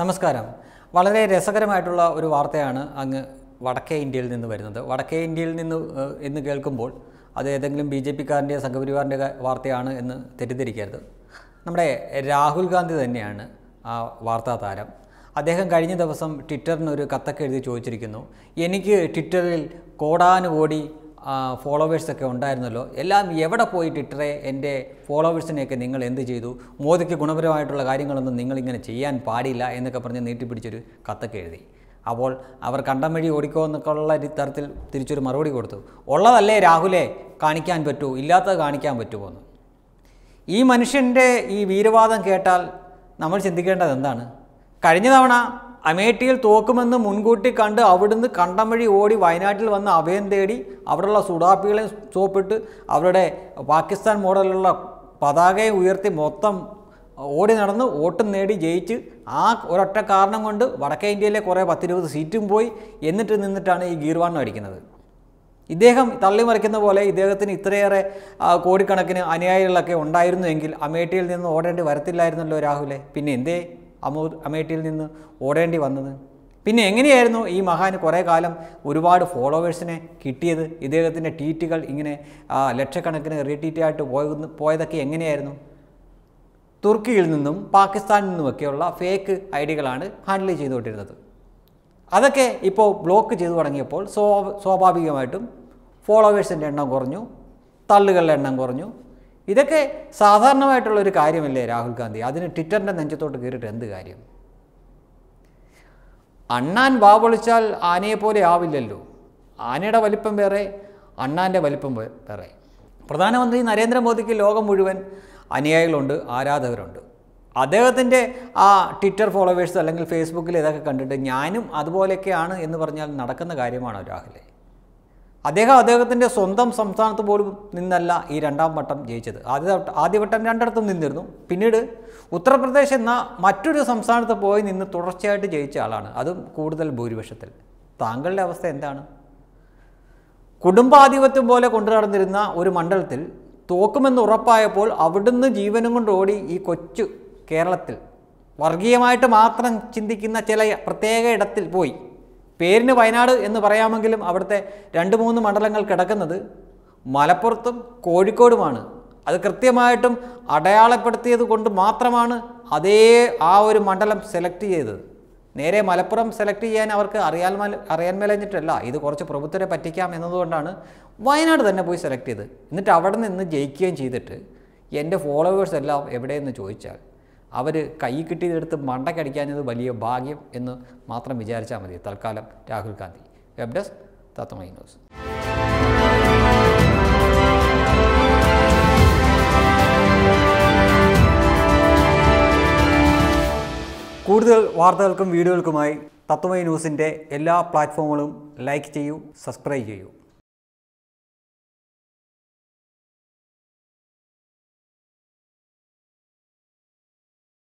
നമസ്കാരം വളരെ രസകരമായിട്ടുള്ള ഒരു വാർത്തയാണ് അങ്ങ് വടക്കേ ഇന്ത്യയിൽ നിന്ന് വരുന്നത് വടക്കേ ഇന്ത്യയിൽ നിന്ന് എന്ന് കേൾക്കുമ്പോൾ അത് ഏതെങ്കിലും ബി ജെ പിക്കാരൻ്റെ സംഘപരിവാറിൻ്റെ വാർത്തയാണ് എന്ന് തെറ്റിദ്ധരിക്കരുത് നമ്മുടെ രാഹുൽ ഗാന്ധി തന്നെയാണ് ആ വാർത്താ താരം അദ്ദേഹം കഴിഞ്ഞ ദിവസം ട്വിറ്ററിന് ഒരു കത്തൊക്കെ എഴുതി ചോദിച്ചിരിക്കുന്നു എനിക്ക് ട്വിറ്ററിൽ കോടാനുകോടി ഫോളോവേഴ്സൊക്കെ ഉണ്ടായിരുന്നല്ലോ എല്ലാം എവിടെ പോയിട്ട് ഇട്ടേ എൻ്റെ ഫോളോവേഴ്സിനെയൊക്കെ നിങ്ങൾ എന്ത് ചെയ്തു മോദിക്ക് ഗുണപരമായിട്ടുള്ള കാര്യങ്ങളൊന്നും നിങ്ങളിങ്ങനെ ചെയ്യാൻ പാടില്ല എന്നൊക്കെ പറഞ്ഞ് നീട്ടിപ്പിടിച്ചൊരു കത്തൊക്കെ എഴുതി അപ്പോൾ അവർ കണ്ടം വഴി ഓടിക്കോ എന്നൊക്കെയുള്ള തരത്തിൽ തിരിച്ചൊരു മറുപടി കൊടുത്തു ഉള്ളതല്ലേ രാഹുലെ കാണിക്കാൻ പറ്റൂ ഇല്ലാത്തത് കാണിക്കാൻ പറ്റുമോ എന്ന് ഈ മനുഷ്യൻ്റെ ഈ വീരവാദം കേട്ടാൽ നമ്മൾ ചിന്തിക്കേണ്ടത് എന്താണ് കഴിഞ്ഞ തവണ അമേഠിയിൽ തോക്കുമെന്ന് മുൻകൂട്ടി കണ്ട് അവിടുന്ന് കണ്ടം വഴി ഓടി വയനാട്ടിൽ വന്ന് അഭയം തേടി അവിടെയുള്ള സുഡാപ്പികളെ സോപ്പിട്ട് അവരുടെ പാകിസ്ഥാൻ മോഡലുള്ള പതാകയെ ഉയർത്തി മൊത്തം ഓടി നടന്ന് വോട്ടും നേടി ജയിച്ച് ആ ഒരൊറ്റ കാരണം കൊണ്ട് വടക്കേ ഇന്ത്യയിലെ കുറേ പത്തിരുപത് സീറ്റും പോയി എന്നിട്ട് നിന്നിട്ടാണ് ഈ ഗീർവാൻ അടിക്കുന്നത് ഇദ്ദേഹം തള്ളിമറിക്കുന്ന പോലെ ഇദ്ദേഹത്തിന് ഇത്രയേറെ കോടിക്കണക്കിന് അനുയായികളൊക്കെ ഉണ്ടായിരുന്നുവെങ്കിൽ അമേഠിയിൽ നിന്ന് ഓടേണ്ടി വരത്തില്ലായിരുന്നല്ലോ രാഹുലെ പിന്നെ എന്തേ അമൂ അമേഠിയിൽ നിന്ന് ഓടേണ്ടി വന്നത് പിന്നെ എങ്ങനെയായിരുന്നു ഈ മഹാന് കുറേ കാലം ഒരുപാട് ഫോളോവേഴ്സിനെ കിട്ടിയത് ഇദ്ദേഹത്തിൻ്റെ ട്വീറ്റുകൾ ഇങ്ങനെ ലക്ഷക്കണക്കിന് റീട്വീറ്റായിട്ട് പോയ പോയതൊക്കെ എങ്ങനെയായിരുന്നു തുർക്കിയിൽ നിന്നും പാകിസ്ഥാനിൽ നിന്നുമൊക്കെയുള്ള ഫേക്ക് ഐ ഡികളാണ് ഹാൻഡിൽ ചെയ്തുകൊണ്ടിരുന്നത് അതൊക്കെ ഇപ്പോൾ ബ്ലോക്ക് ചെയ്തു തുടങ്ങിയപ്പോൾ സ്വാഭാവികമായിട്ടും ഫോളോവേഴ്സിൻ്റെ എണ്ണം കുറഞ്ഞു തള്ളുകളുടെ എണ്ണം കുറഞ്ഞു ഇതൊക്കെ സാധാരണമായിട്ടുള്ളൊരു കാര്യമല്ലേ രാഹുൽ ഗാന്ധി അതിന് ട്വിറ്ററിൻ്റെ നെഞ്ചത്തോട്ട് കയറിയിട്ട് എന്ത് കാര്യം അണ്ണാൻ വാവൊളിച്ചാൽ ആനയെ പോലെ ആവില്ലല്ലോ ആനയുടെ വലിപ്പം വേറെ അണ്ണാൻ്റെ വലിപ്പം വേറെ പ്രധാനമന്ത്രി നരേന്ദ്രമോദിക്ക് ലോകം മുഴുവൻ അനുയായികളുണ്ട് ആരാധകരുണ്ട് അദ്ദേഹത്തിൻ്റെ ആ ട്വിറ്റർ ഫോളോവേഴ്സ് അല്ലെങ്കിൽ ഫേസ്ബുക്കിൽ ഇതൊക്കെ കണ്ടിട്ട് ഞാനും അതുപോലെയൊക്കെയാണ് എന്ന് പറഞ്ഞാൽ നടക്കുന്ന കാര്യമാണോ രാഹുലേ അദ്ദേഹം അദ്ദേഹത്തിൻ്റെ സ്വന്തം സംസ്ഥാനത്ത് പോലും നിന്നല്ല ഈ രണ്ടാം വട്ടം ജയിച്ചത് ആദ്യ ആദ്യ വട്ടം രണ്ടിടത്തും നിന്നിരുന്നു പിന്നീട് ഉത്തർപ്രദേശ് എന്ന മറ്റൊരു സംസ്ഥാനത്ത് പോയി നിന്ന് തുടർച്ചയായിട്ട് ജയിച്ച ആളാണ് അതും കൂടുതൽ ഭൂരിപക്ഷത്തിൽ താങ്കളുടെ അവസ്ഥ എന്താണ് കുടുംബാധിപത്യം പോലെ കൊണ്ടു നടന്നിരുന്ന ഒരു മണ്ഡലത്തിൽ തോക്കുമെന്ന് ഉറപ്പായപ്പോൾ അവിടുന്ന് ജീവനും കൊണ്ട് ഓടി ഈ കൊച്ചു കേരളത്തിൽ വർഗീയമായിട്ട് മാത്രം ചിന്തിക്കുന്ന ചില പ്രത്യേക ഇടത്തിൽ പോയി പേരിന് വയനാട് എന്ന് പറയാമെങ്കിലും അവിടുത്തെ രണ്ട് മൂന്ന് മണ്ഡലങ്ങൾ കിടക്കുന്നത് മലപ്പുറത്തും കോഴിക്കോടുമാണ് അത് കൃത്യമായിട്ടും അടയാളപ്പെടുത്തിയത് കൊണ്ട് മാത്രമാണ് അതേ ആ ഒരു മണ്ഡലം സെലക്ട് ചെയ്തത് നേരെ മലപ്പുറം സെലക്ട് ചെയ്യാൻ അവർക്ക് അറിയാൻ അറിയാൻ മേലഞ്ഞിട്ടല്ല ഇത് കുറച്ച് പ്രഭുത്വരെ പറ്റിക്കാം എന്നതുകൊണ്ടാണ് വയനാട് തന്നെ പോയി സെലക്ട് ചെയ്ത് എന്നിട്ട് അവിടെ നിന്ന് ജയിക്കുകയും ചെയ്തിട്ട് എൻ്റെ ഫോളോവേഴ്സ് എല്ലാം എവിടെയെന്ന് ചോദിച്ചാൽ അവർ കൈ കിട്ടിയതെടുത്ത് മണ്ടക്കടിക്കാനത് വലിയ ഭാഗ്യം എന്ന് മാത്രം വിചാരിച്ചാൽ മതി തൽക്കാലം രാഹുൽ ഗാന്ധി വെബ് ഡെസ്ക് തത്വമായി ന്യൂസ് കൂടുതൽ വാർത്തകൾക്കും എല്ലാ പ്ലാറ്റ്ഫോമുകളും ലൈക്ക് ചെയ്യൂ സബ്സ്ക്രൈബ് ചെയ്യൂ